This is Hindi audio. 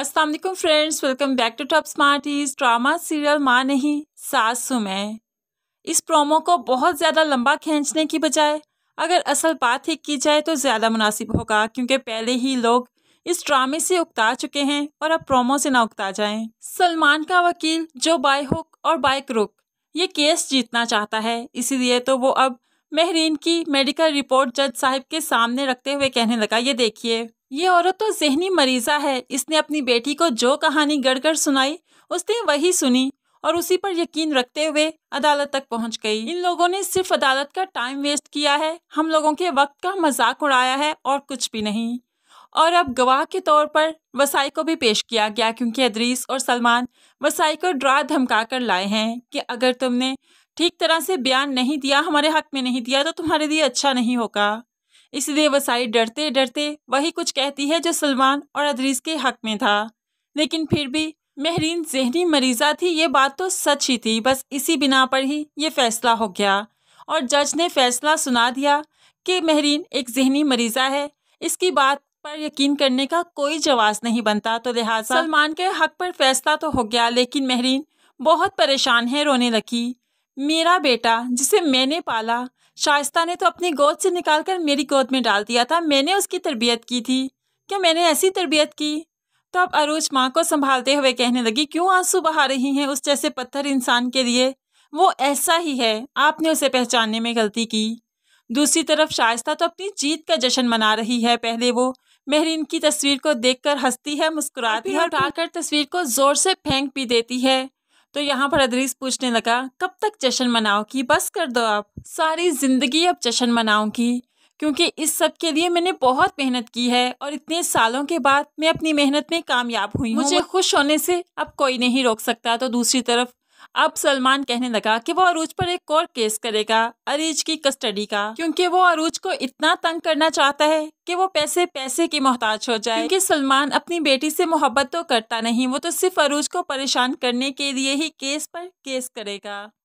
Aslam friends welcome back to top smarties drama serial माँ नहीं सासू में इस प्रोमो को बहुत ज़्यादा लंबा खींचने की बजाय अगर असल बात ही की जाए तो ज़्यादा मुनासिब होगा क्योंकि पहले ही लोग इस ड्रामे से उकता चुके हैं और अब प्रोमो से ना उकता जाएं। सलमान का वकील जो बाय हुक और बाय क्रुक ये केस जीतना चाहता है इसीलिए तो वो अब महरीन की मेडिकल रिपोर्ट जज साहब के सामने रखते हुए कहने लगा ये देखिए ये औरत तो जहनी मरीजा है इसने अपनी बेटी को जो कहानी गढ़कर सुनाई उसने वही सुनी और उसी पर यकीन रखते हुए अदालत तक पहुंच गई इन लोगों ने सिर्फ अदालत का टाइम वेस्ट किया है हम लोगों के वक्त का मजाक उड़ाया है और कुछ भी नहीं और अब गवाह के तौर पर वसाई को भी पेश किया गया क्योंकि अदरीस और सलमान वसाई को ड्रा धमका कर लाए हैं कि अगर तुमने ठीक तरह से बयान नहीं दिया हमारे हक में नहीं दिया तो तुम्हारे लिए अच्छा नहीं होगा इसलिए वसाई डरते डरते वही कुछ कहती है जो सलमान और अदरीस के हक में था लेकिन फिर भी महरीन जहनी मरीज़ा थी ये बात तो सच ही थी बस इसी बिना पर ही ये फ़ैसला हो गया और जज ने फैसला सुना दिया कि महरीन एक जहनी मरीज़ा है इसकी बात पर यकीन करने का कोई जवाब नहीं बनता तो लिहाजा सलमान के हक पर फैसला तो हो गया लेकिन महरीन बहुत परेशान है रोने लगी मेरा बेटा जिसे मैंने पाला शाइस्ता ने तो अपनी गोद से निकालकर मेरी गोद में डाल दिया था मैंने उसकी तरबियत की थी क्या मैंने ऐसी तरबियत की तो अब अरूज माँ को संभालते हुए कहने लगी क्यों आंसू बहा रही हैं उस जैसे पत्थर इंसान के लिए वो ऐसा ही है आपने उसे पहचानने में गलती की दूसरी तरफ शाइस्ता तो अपनी जीत का जश्न मना रही है पहले वो मेहरीन की तस्वीर को देखकर हंसती है मुस्कुराती है और आकर तस्वीर को जोर से फेंक भी देती है तो यहाँ पर अदरीस पूछने लगा कब तक जश्न की बस कर दो आप सारी ज़िंदगी अब जश्न मनाओ की क्योंकि इस सब के लिए मैंने बहुत मेहनत की है और इतने सालों के बाद मैं अपनी मेहनत में कामयाब हुई मुझे खुश होने से अब कोई नहीं रोक सकता तो दूसरी तरफ अब सलमान कहने लगा कि वो अरूज पर एक और केस करेगा अरीज की कस्टडी का क्योंकि वो अरूज को इतना तंग करना चाहता है कि वो पैसे पैसे की मोहताज हो जाए क्योंकि सलमान अपनी बेटी से मोहब्बत तो करता नहीं वो तो सिर्फ अरूज को परेशान करने के लिए ही केस पर केस करेगा